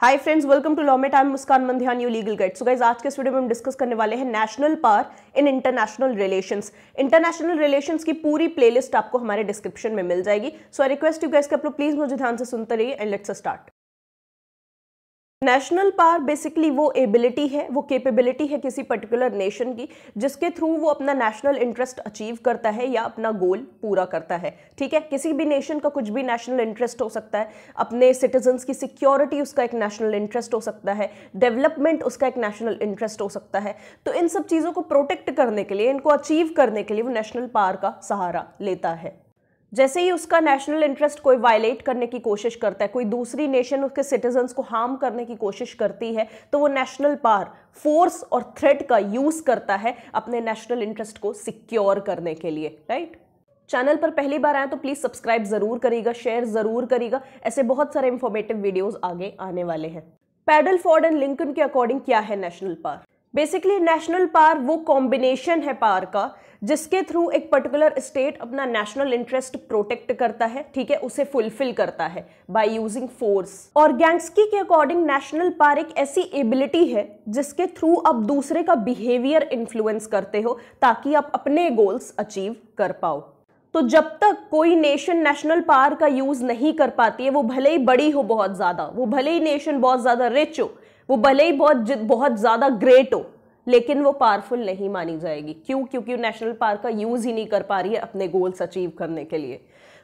Hi friends welcome to Lawmate I am Muskan Mandhiyan you legal guide so guys आज के studio में हम discuss करने वाले हैं national power in international relations international relations की पूरी प्लेलिस्ट आपको हमारे डिस्क्रिप्शन में मिल जाएगी so I request you guys के आप लोग प्लीज मुझे ध्यान से सुनते रहिए and let's start national power basically वो एबिलिटी है वो कैपेबिलिटी है किसी पर्टिकुलर नेशन की जिसके थ्रू वो अपना नेशनल इंटरेस्ट अचीव करता है या अपना गोल पूरा करता है ठीक है किसी भी नेशन का कुछ भी नेशनल इंटरेस्ट हो सकता है अपने सिटीजन्स की सिक्योरिटी उसका एक नेशनल इंटरेस्ट हो सकता है डेवलपमेंट उसका एक नेशनल इंटरेस्ट हो सकता है तो इन सब चीज़ों को प्रोटेक्ट करने के लिए इनको अचीव करने के लिए वो नेशनल पावर का सहारा लेता है जैसे ही उसका नेशनल इंटरेस्ट कोई वायलेट करने की कोशिश करता है कोई दूसरी नेशन उसके सिटीजन्स को हार्म करने की कोशिश करती है तो वो नेशनल पार फोर्स और थ्रेट का यूज़ करता है अपने नेशनल इंटरेस्ट को सिक्योर करने के लिए राइट चैनल पर पहली बार आए तो प्लीज़ सब्सक्राइब ज़रूर करिएगा शेयर ज़रूर करिएगा ऐसे बहुत सारे इंफॉर्मेटिव वीडियोज़ आगे आने वाले हैं पैडल फॉर्ड एंड लिंकन के अकॉर्डिंग क्या है national power basically national power वो कॉम्बिनेशन है पार का जिसके थ्रू एक पर्टिकुलर स्टेट अपना नेशनल इंटरेस्ट प्रोटेक्ट करता है ठीक है उसे फुलफिल करता है बाय यूजिंग फोर्स और गैंगस्की के अकॉर्डिंग नेशनल पार एक ऐसी एबिलिटी है जिसके थ्रू आप दूसरे का बिहेवियर इन्फ्लुएंस करते हो ताकि आप अपने गोल्स अचीव कर पाओ तो जब तक कोई नेशन नेशनल पार का यूज़ नहीं कर पाती है वो भले ही बड़ी हो बहुत ज़्यादा वो भले ही नेशन बहुत ज़्यादा रिच हो वो भले ही बहुत बहुत ज़्यादा ग्रेट हो लेकिन वो पावरफुल नहीं मानी जाएगी क्यों क्योंकि नेशनल पार्क का यूज़ ही नहीं कर पा रही है अपने गोल्स अचीव करने के लिए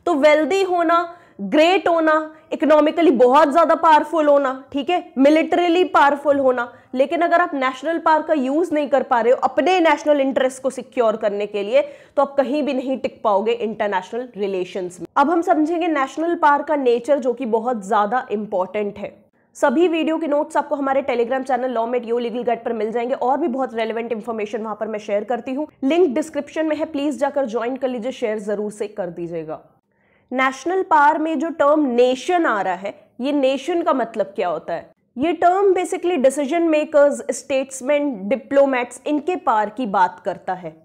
तो वेल्दी होना ग्रेट होना इकोनॉमिकली बहुत ज़्यादा पावरफुल होना ठीक है मिलिटरीली पावरफुल होना लेकिन अगर आप नेशनल पार्क का यूज़ नहीं कर पा रहे हो अपने नेशनल इंटरेस्ट को सिक्योर करने के लिए तो आप कहीं भी नहीं टिक पाओगे इंटरनेशनल रिलेशंस में अब हम समझेंगे नेशनल पार्क का नेचर जो कि बहुत ज़्यादा इंपॉर्टेंट है सभी वीडियो के नोट्स आपको हमारे Telegram channel law mate your legal guide पर मिल जाएंगे और भी बहुत रेलिवेंट इन्फॉर्मेशन वहां पर मैं शेयर करती हूँ लिंक डिस्क्रिप्शन में है प्लीज जाकर ज्वाइन कर लीजिए शेयर जरूर से कर दीजिएगा नेशनल पार में जो टर्म नेशन आ रहा है ये नेशन का मतलब क्या होता है ये term basically decision makers statesman diplomats इनके पार की बात करता है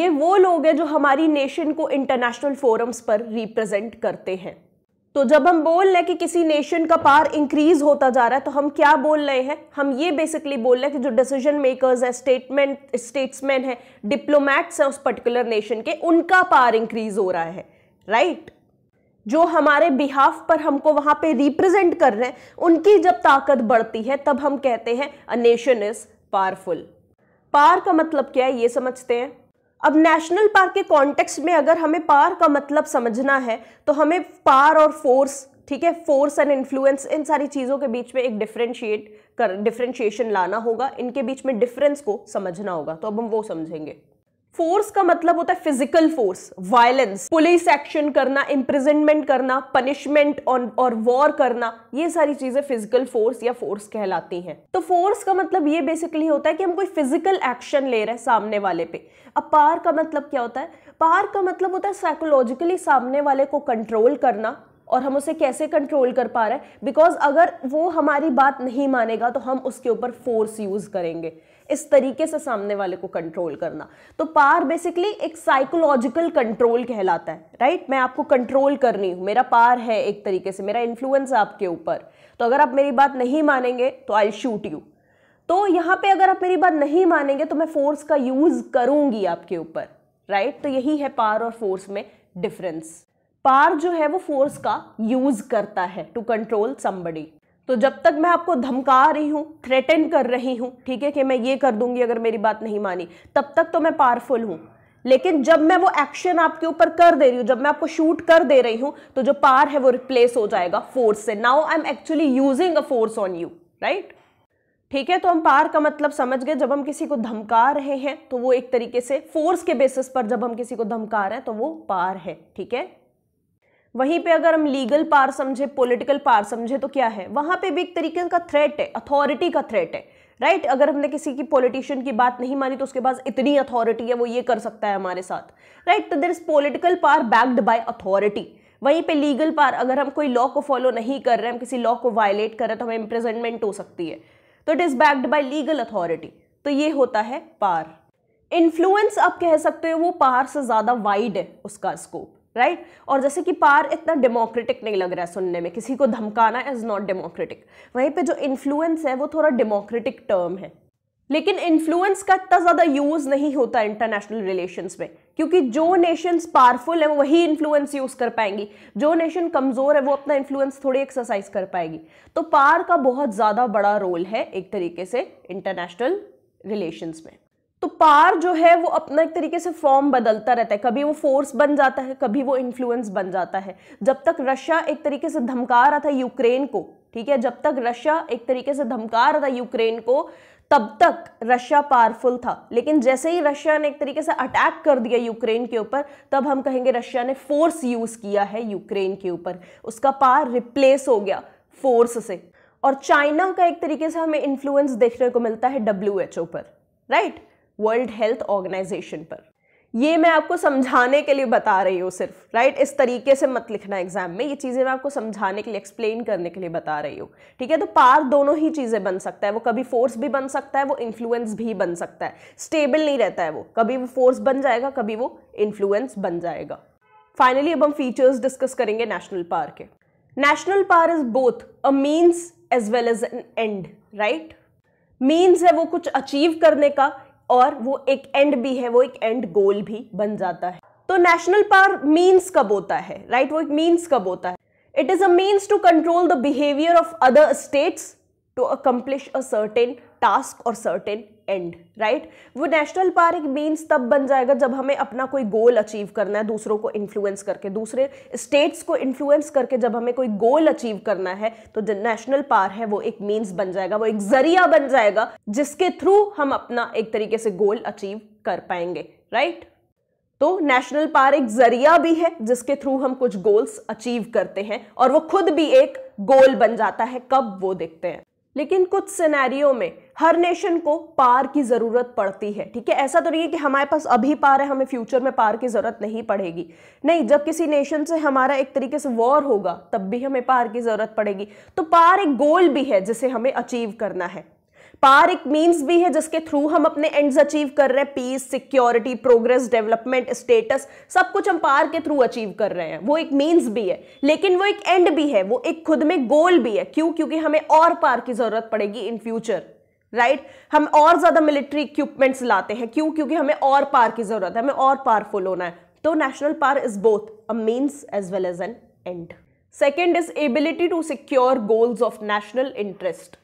ये वो लोग हैं जो हमारी नेशन को इंटरनेशनल फोरम्स पर रिप्रेजेंट करते हैं तो जब हम बोल रहे हैं कि किसी नेशन का पार इंक्रीज होता जा रहा है तो हम क्या बोल रहे हैं हम ये बेसिकली बोल रहे हैं कि जो डिसीजन मेकर्स है स्टेटमेंट स्टेट्समैन है डिप्लोमैट्स हैं उस पर्टिकुलर नेशन के उनका पार इंक्रीज हो रहा है राइट right? जो हमारे बिहाफ पर हमको वहां पे रिप्रेजेंट कर रहे हैं उनकी जब ताकत बढ़ती है तब हम कहते हैं a nation is powerful power का मतलब क्या है ये समझते हैं अब नेशनल पार्क के कॉन्टेक्स्ट में अगर हमें पार का मतलब समझना है तो हमें पार और फोर्स ठीक है फोर्स एंड इन्फ्लुएंस इन सारी चीज़ों के बीच में एक डिफ्रेंशिएट कर डिफ्रेंशिएशन लाना होगा इनके बीच में डिफरेंस को समझना होगा तो अब हम वो समझेंगे फोर्स का मतलब होता है physical force violence police action करना इम्प्रिजनमेंट करना पनिशमेंट और वॉर करना ये सारी चीजें फिजिकल फोर्स या फोर्स कहलाती हैं तो फोर्स का मतलब ये बेसिकली होता है कि हम कोई फिजिकल एक्शन ले रहे हैं सामने वाले पे अब पार का मतलब क्या होता है पार का मतलब होता है साइकोलॉजिकली सामने वाले को कंट्रोल करना और हम उसे कैसे कंट्रोल कर पा रहे हैं बिकॉज अगर वो हमारी बात नहीं मानेगा तो हम उसके ऊपर फोर्स यूज़ करेंगे इस तरीके से सामने वाले को कंट्रोल करना तो पार बेसिकली एक साइकोलॉजिकल कंट्रोल कहलाता है राइट मैं आपको कंट्रोल कर रही मेरा पार है एक तरीके से मेरा इन्फ्लुएंस आपके ऊपर तो अगर आप मेरी बात नहीं मानेंगे तो आई शूट यू तो यहां पे अगर आप मेरी बात नहीं मानेंगे तो मैं फोर्स का यूज़ करूंगी आपके ऊपर राइट तो यही है पार और फोर्स में डिफरेंस पार जो है वो फोर्स का यूज़ करता है टू कंट्रोल समबडी तो जब तक मैं आपको धमका रही हूँ थ्रेटन कर रही हूँ ठीक है कि मैं ये कर दूंगी अगर मेरी बात नहीं मानी तब तक तो मैं पावरफुल हूँ लेकिन जब मैं वो एक्शन आपके ऊपर कर दे रही हूँ जब मैं आपको शूट कर दे रही हूँ तो जो पार है वो रिप्लेस हो जाएगा फोर्स से now I am actually using a force on you right ठीक है तो हम पार का मतलब समझ गए जब हम किसी को धमका रहे हैं तो वो एक तरीके से फोर्स के बेसिस पर जब हम किसी को धमका रहे हैं तो वो पार है ठीक है वहीं पे अगर हम लीगल पार समझे पॉलिटिकल पार समझे तो क्या है वहां पे भी एक तरीके का थ्रेट है अथॉरिटी का थ्रेट है राइट right? अगर हमने किसी की पॉलिटिशियन की बात नहीं मानी तो उसके पास इतनी अथॉरिटी है वो ये कर सकता है हमारे साथ राइट तो there is political power backed by authority वहीं पे लीगल पार अगर हम कोई लॉ को फॉलो नहीं कर रहे हैं हम किसी लॉ को वायलेट कर रहे हैं तो हमें इम्प्रेजेंटमेंट हो सकती है तो it is backed by legal authority तो ये होता है पार इन्फ्लुएंस आप कह सकते हो वो पार से ज़्यादा वाइड है उसका स्कोप राइट right? और जैसे कि पार इतना डेमोक्रेटिक नहीं लग रहा है सुनने में किसी को धमकाना इज नॉट डेमोक्रेटिक वहीं पे जो इन्फ्लुएंस है वो थोड़ा डेमोक्रेटिक टर्म है लेकिन इन्फ्लुएंस का इतना ज़्यादा यूज़ नहीं होता इंटरनेशनल रिलेशंस में क्योंकि जो नेशंस पावरफुल हैं वही इन्फ्लुएंस यूज़ कर पाएंगी जो नेशन कमज़ोर है वो अपना इन्फ्लुएंस थोड़ी एक्सरसाइज कर पाएगी तो पार का बहुत ज़्यादा बड़ा रोल है एक तरीके से इंटरनेशनल रिलेशंस में तो पार जो है वो अपना एक तरीके से फॉर्म बदलता रहता है कभी वो फोर्स बन जाता है कभी वो इन्फ्लुएंस बन जाता है जब तक रशिया एक तरीके से धमका रहा था यूक्रेन को ठीक है जब तक रशिया एक तरीके से धमका रहा था यूक्रेन को तब तक रशिया पावरफुल था लेकिन जैसे ही रशिया ने एक तरीके से अटैक कर दिया यूक्रेन के ऊपर तब हम कहेंगे रशिया ने फोर्स यूज किया है यूक्रेन के ऊपर उसका पार रिप्लेस हो गया फोर्स से और चाइना का एक तरीके से हमें इन्फ्लुएंस देखने को मिलता है डब्ल्यू पर right right? World health organization पर ये मैं आपको समझाने के लिए बता रही हूँ सिर्फ राइट इस तरीके से मत लिखना एग्जाम में ये चीज़ें मैं आपको समझाने के लिए एक्सप्लेन करने के लिए बता रही हूँ ठीक है तो पार दोनों ही चीज़ें बन सकता है वो कभी फोर्स भी बन सकता है वो इन्फ्लुएंस भी बन सकता है स्टेबल नहीं रहता है वो कभी वो फोर्स बन जाएगा कभी वो इन्फ्लुएंस बन जाएगा फाइनली अब हम फीचर्स डिस्कस करेंगे नेशनल पार्क के national power is both a means as well as an end right means है वो कुछ अचीव करने का और वो एक एंड भी है वो एक एंड गोल भी बन जाता है तो नेशनल पार मीन्स कब होता है राइट वो एक मीन्स कब होता है it is a means to control the behaviour of other states to accomplish a certain task और सर्टेन एंड राइट वो नेशनल पार्क मीन्स तब बन जाएगा जब हमें अपना कोई गोल अचीव करना है दूसरों को इन्फ्लुएंस करके दूसरे स्टेट्स को इन्फ्लुएंस करके जब हमें कोई गोल अचीव करना है तो जो नेशनल पार्क है वो एक मीन्स बन जाएगा वो एक जरिया बन जाएगा जिसके थ्रू हम अपना एक तरीके से गोल अचीव कर पाएंगे राइट right? तो नेशनल पार एक जरिया भी है जिसके थ्रू हम कुछ गोल्स अचीव करते हैं और वो खुद भी एक गोल बन जाता है कब वो देखते हैं लेकिन कुछ सिनेरियो में हर नेशन को पार की ज़रूरत पड़ती है ठीक है ऐसा तो नहीं है कि हमारे पास अभी पार है हमें फ्यूचर में पार की ज़रूरत नहीं पड़ेगी नहीं जब किसी नेशन से हमारा एक तरीके से वॉर होगा तब भी हमें पार की ज़रूरत पड़ेगी तो पार एक गोल भी है जिसे हमें अचीव करना है पार एक मीन्स भी है जिसके थ्रू हम अपने एंड्स अचीव कर रहे हैं peace security progress development status सब कुछ हम पार के थ्रू अचीव कर रहे हैं वो एक मीन्स भी है लेकिन वो एक एंड भी है वो एक खुद में गोल भी है क्यों क्योंकि हमें और पार की जरूरत पड़ेगी इन फ्यूचर राइट right? हम और ज्यादा मिलिट्री इक्विपमेंट्स लाते हैं क्यों क्योंकि हमें और पार की जरूरत है हमें और पावरफुल होना है तो national power is both a means as well as an end second is ability to secure goals of national interest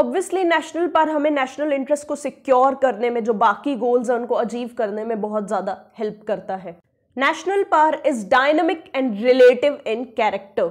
obviously national power हमें नेशनल इंटरेस्ट को सिक्योर करने में जो बाकी गोल्स हैं उनको अचीव करने में बहुत ज़्यादा हेल्प करता है national power is dynamic and relative in character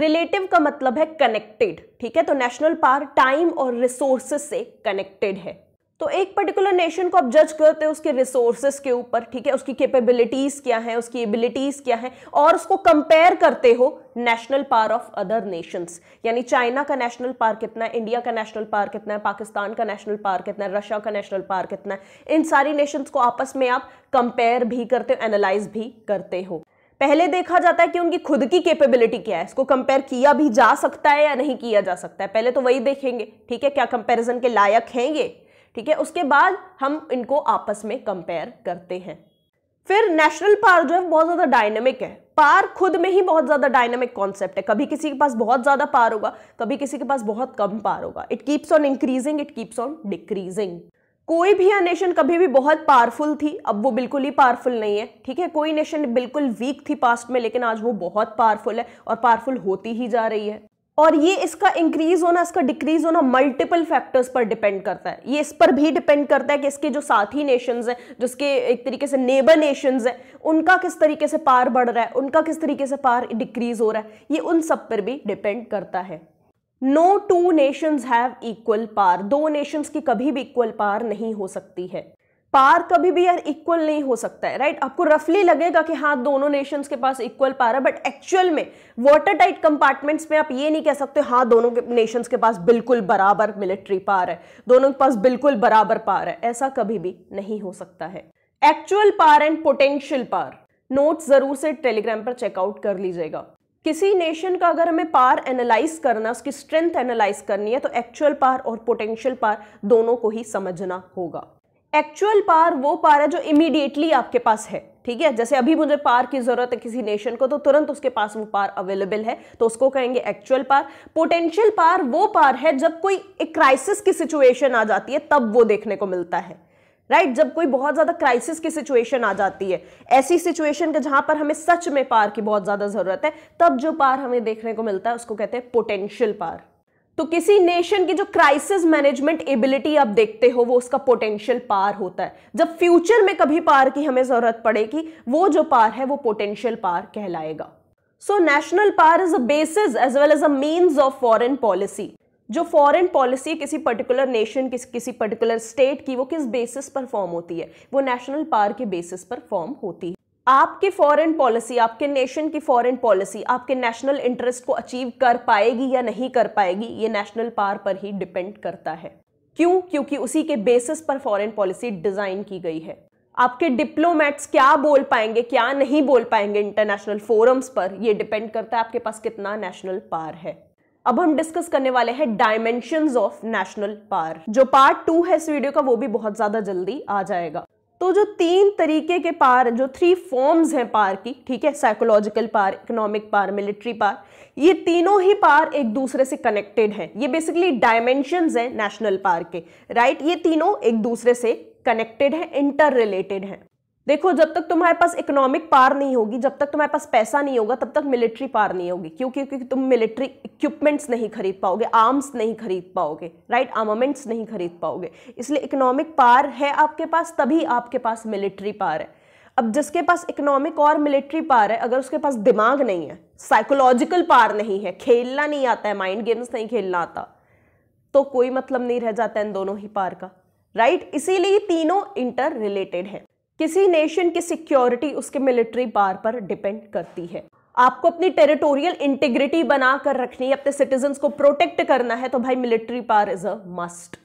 relative का मतलब है कनेक्टेड ठीक है तो नेशनल पार टाइम और रिसोर्सेस से कनेक्टेड है तो एक पर्टिकुलर नेशन को आप जज करते हैं उसके रिसोर्सेस के ऊपर ठीक है उसकी कैपेबिलिटीज क्या है उसकी एबिलिटीज क्या है और उसको कंपेयर करते हो national power of other nations यानी चाइना का नेशनल पार कितना है इंडिया का नेशनल पार कितना है पाकिस्तान का नेशनल पार कितना है रशिया का नेशनल पार कितना है इन सारी नेशंस को आपस में आप कंपेयर भी करते हो एनालाइज भी करते हो पहले देखा जाता है कि उनकी खुद की कैपेबिलिटी क्या है इसको कंपेयर किया भी जा सकता है या नहीं किया जा सकता है पहले तो वही देखेंगे ठीक है क्या कंपेरिजन के लायक हैं ये ठीक है उसके बाद हम इनको आपस में कंपेयर करते हैं फिर नेशनल पार्क जो है बहुत ज़्यादा डायनेमिक है पार खुद में ही बहुत ज़्यादा डायनेमिक कॉन्सेप्ट है कभी किसी के पास बहुत ज़्यादा पार होगा कभी किसी के पास बहुत कम पार होगा it keeps on increasing it keeps on decreasing कोई भी नेशन कभी भी बहुत पावरफुल थी अब वो बिल्कुल ही पावरफुल नहीं है ठीक है कोई नेशन बिल्कुल वीक थी पास्ट में लेकिन आज वो बहुत पावरफुल है और पावरफुल होती ही जा रही है और ये इसका इंक्रीज होना इसका डिक्रीज होना मल्टीपल फैक्टर्स पर डिपेंड करता है ये इस पर भी डिपेंड करता है कि इसके जो साथी नेशंस हैं जिसके एक तरीके से नेबर नेशंस हैं उनका किस तरीके से पार बढ़ रहा है उनका किस तरीके से पार डिक्रीज हो रहा है ये उन सब पर भी डिपेंड करता है no two nations have equal power दो नेशंस की कभी भी इक्वल पार नहीं हो सकती है पार कभी भी यार इक्वल नहीं हो सकता है राइट आपको रफली लगेगा कि हाँ दोनों नेशंस के पास इक्वल पार है बट एक्चुअल में वाटर टाइट कंपार्टमेंट्स में आप ये नहीं कह सकते हाँ दोनों नेशंस के पास बिल्कुल बराबर मिलिट्री पार है दोनों के पास बिल्कुल बराबर पार है ऐसा कभी भी नहीं हो सकता है actual power and potential power note जरूर से टेलीग्राम पर चेकआउट कर लीजिएगा किसी नेशन का अगर हमें पार एनालाइज करना उसकी स्ट्रेंथ एनालाइज करनी है तो एक्चुअल पार और पोटेंशियल पार दोनों को ही समझना होगा एक्चुअल पार वो पार है जो इमीडिएटली आपके पास है ठीक है जैसे अभी मुझे पार की जरूरत है किसी नेशन को तो तुरंत उसके पास वो पार अवेलेबल है तो उसको कहेंगे एक्चुअल पार पोटेंशियल पार वो पार है जब कोई एक क्राइसिस की सिचुएशन आ जाती है तब वो देखने को मिलता है राइट right? जब कोई बहुत ज्यादा क्राइसिस की सिचुएशन आ जाती है ऐसी सिचुएशन के जहां पर हमें सच में पार की बहुत ज्यादा जरूरत है तब जो पार हमें देखने को मिलता है उसको कहते हैं पोटेंशियल पार तो किसी नेशन की जो क्राइसिस मैनेजमेंट एबिलिटी आप देखते हो वो उसका पोटेंशियल पार होता है जब फ्यूचर में कभी पार की हमें ज़रूरत पड़ेगी वो जो पार है वो पोटेंशियल पार कहलाएगा so national power is a basis as well as a means of foreign policy जो फॉरेन पॉलिसी किसी पर्टिकुलर नेशन किस किसी पर्टिकुलर स्टेट की वो किस बेसिस पर फॉर्म होती है वो नेशनल पार के बेसिस पर फॉर्म होती है आपके फॉरेन पॉलिसी आपके नेशन की फॉरेन पॉलिसी आपके नेशनल इंटरेस्ट को अचीव कर पाएगी या नहीं कर पाएगी ये नेशनल पार पर ही डिपेंड करता है क्यों क्योंकि उसी के बेसिस पर फॉरेन पॉलिसी डिजाइन की गई है आपके डिप्लोमेट्स क्या बोल पाएंगे क्या नहीं बोल पाएंगे इंटरनेशनल फोरम्स पर यह डिपेंड करता है आपके पास कितना नेशनल पार है अब हम डिस्कस करने वाले हैं डायमेंशन ऑफ नेशनल पार जो पार्ट टू है इस वीडियो का वो भी बहुत ज्यादा जल्दी आ जाएगा तो जो तीन तरीके के पार जो थ्री फॉर्म्स हैं पार की ठीक है psychological power economic power military power ये तीनों ही पार एक दूसरे से कनेक्टेड हैं ये बेसिकली डायमेंशंस हैं नेशनल पार के राइट ये तीनों एक दूसरे से कनेक्टेड हैं इंटर रिलेटेड हैं देखो जब तक तुम्हारे पास इकोनॉमिक पार नहीं होगी जब तक तुम्हारे पास पैसा नहीं होगा तब तक मिलिट्री पार नहीं होगी क्यों क्योंकि तुम मिलिट्री इक्विपमेंट्स नहीं खरीद पाओगे आर्म्स नहीं खरीद पाओगे राइट आर्मामेंट्स नहीं खरीद पाओगे इसलिए इकोनॉमिक पार है आपके पास तभी आपके पास मिलिट्री पार है अब जिसके पास इकोनॉमिक और मिलिट्री पार है अगर उसके पास दिमाग नहीं है साइकोलॉजिकल पार नहीं है खेलना नहीं आता है माइंड गेम्स नहीं खेलना आता तो कोई मतलब नहीं रह जाता है इन दोनों ही पार का राइट इसीलिए तीनों इंटर रिलेटेड हैं किसी नेशन की सिक्योरिटी उसके मिलिट्री पार पर डिपेंड करती है आपको अपनी टेरिटोरियल इंटीग्रिटी बना कर रखनी है अपने सिटीजन को प्रोटेक्ट करना है तो भाई military power is a must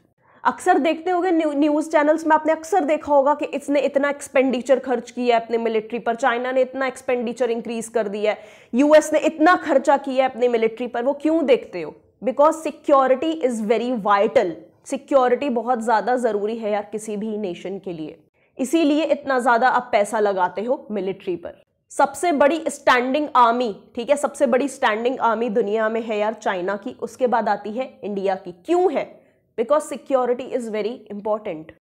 अक्सर देखते होंगे न्यूज़ चैनल्स में आपने अक्सर देखा होगा कि इसने इतना एक्सपेंडिचर खर्च किया है अपने मिलिट्री पर चाइना ने इतना एक्सपेंडिचर इंक्रीज कर दिया है यूएस ने इतना खर्चा किया है अपने मिलिट्री पर वो क्यों देखते हो because security is very vital security बहुत ज़्यादा ज़रूरी है यार किसी भी नेशन के लिए इसीलिए इतना ज़्यादा आप पैसा लगाते हो मिलिट्री पर सबसे बड़ी स्टैंडिंग आर्मी ठीक है सबसे बड़ी स्टैंडिंग आर्मी दुनिया में है यार चाइना की उसके बाद आती है इंडिया की क्यों है because security is very important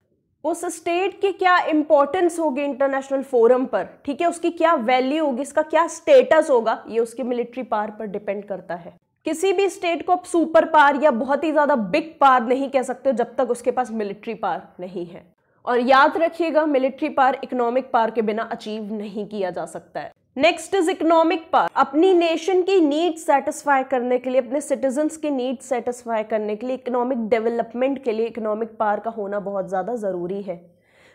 उस स्टेट की क्या इंपॉर्टेंस होगी इंटरनेशनल फोरम पर ठीक है उसकी क्या वैल्यू होगी इसका क्या स्टेटस होगा ये उसकी मिलिट्री पार पर डिपेंड करता है किसी भी स्टेट को आप सुपर पार या बहुत ही ज़्यादा बिग पार नहीं कह सकते जब तक उसके पास मिलिट्री पार नहीं है और याद रखिएगा मिलिट्री पार इकोनॉमिक पार के बिना अचीव नहीं किया जा सकता है नेक्स्ट इज इकोनॉमिक पार अपनी नेशन की नीड सेटिस्फाई करने के लिए अपने सिटीजन की नीड सेटिस्फाई करने के लिए इकोनॉमिक डेवलपमेंट के लिए इकोनॉमिक पार का होना बहुत ज़्यादा ज़रूरी है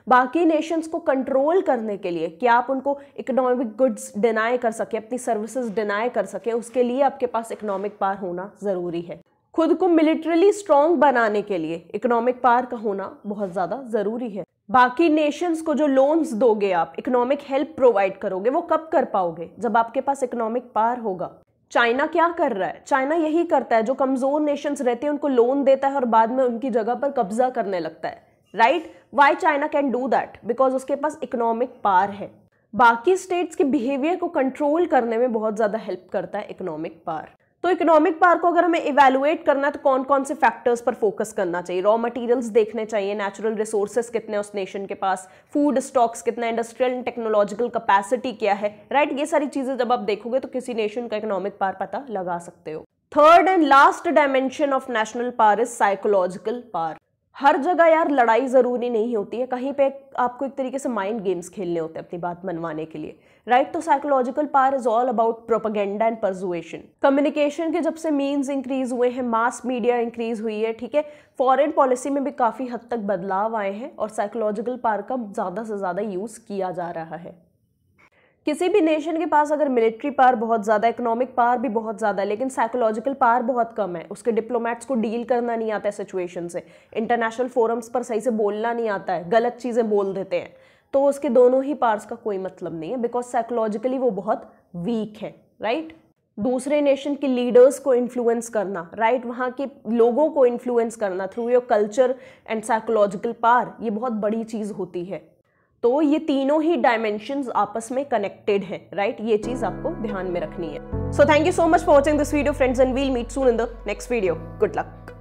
बाकी नेशंस को कंट्रोल करने के लिए क्या आप उनको इकोनॉमिक गुड्स डिनाई कर सके अपनी सर्विसेज डिनाई कर सके उसके लिए आपके पास इकोनॉमिक पार होना ज़रूरी है खुद को मिलिट्रली स्ट्रॉन्ग बनाने के लिए इकोनॉमिक पावर का होना बहुत ज़्यादा ज़रूरी है बाकी नेशंस को जो लोन्स दोगे आप इकोनॉमिक हेल्प प्रोवाइड करोगे वो कब कर पाओगे जब आपके पास इकोनॉमिक पावर होगा चाइना क्या कर रहा है चाइना यही करता है जो कमज़ोर नेशंस रहते हैं उनको लोन देता है और बाद में उनकी जगह पर कब्जा करने लगता है right why China can do that because उसके पास इकोनॉमिक पार है बाकी स्टेट्स के बिहेवियर को कंट्रोल करने में बहुत ज़्यादा हेल्प करता है इकोनॉमिक पार तो इकोनॉमिक पार्क को अगर हमें इवेलुएट करना है तो कौन कौन से फैक्टर्स पर फोकस करना चाहिए रॉ मटेरियल्स देखने चाहिए नेचुरल रिसोर्सेस कितने उस नेशन के पास फूड स्टॉक्स कितना इंडस्ट्रियल एंड टेक्नोलॉजिकल कैपेसिटी क्या है राइट right? ये सारी चीज़ें जब आप देखोगे तो किसी नेशन का इकोनॉमिक पार पता लगा सकते हो third and last dimension of national power is psychological power हर जगह यार लड़ाई ज़रूरी नहीं होती है कहीं पे आपको एक तरीके से माइंड गेम्स खेलने होते हैं अपनी बात मनवाने के लिए राइट तो साइकोलॉजिकल पार is all about propaganda and persuasion communication के जब से मीन्स इंक्रीज हुए हैं मास मीडिया इंक्रीज हुई है ठीक है फॉरेन पॉलिसी में भी काफ़ी हद तक बदलाव आए हैं और साइकोलॉजिकल पार का ज़्यादा से ज़्यादा यूज़ किया जा रहा है किसी भी नेशन के पास अगर मिलिट्री पावर बहुत ज़्यादा इकोनॉमिक पावर भी बहुत ज़्यादा है लेकिन साइकोलॉजिकल पावर बहुत कम है उसके डिप्लोमेट्स को डील करना नहीं आता है सिचुएशन से इंटरनेशनल फोरम्स पर सही से बोलना नहीं आता है गलत चीज़ें बोल देते हैं तो उसके दोनों ही पार्ट्स का कोई मतलब नहीं है बिकॉज साइकोलॉजिकली वो बहुत वीक है राइट दूसरे नेशन के लीडर्स को इन्फ्लुएंस करना राइट right? वहाँ के लोगों को इन्फ्लुएंस करना through your culture and psychological पार ये बहुत बड़ी चीज़ होती है तो ये तीनों ही डायमेंशन आपस में कनेक्टेड है राइट ये चीज आपको ध्यान में रखनी है so thank you so much for watching this video friends and we'll meet soon in the next video good luck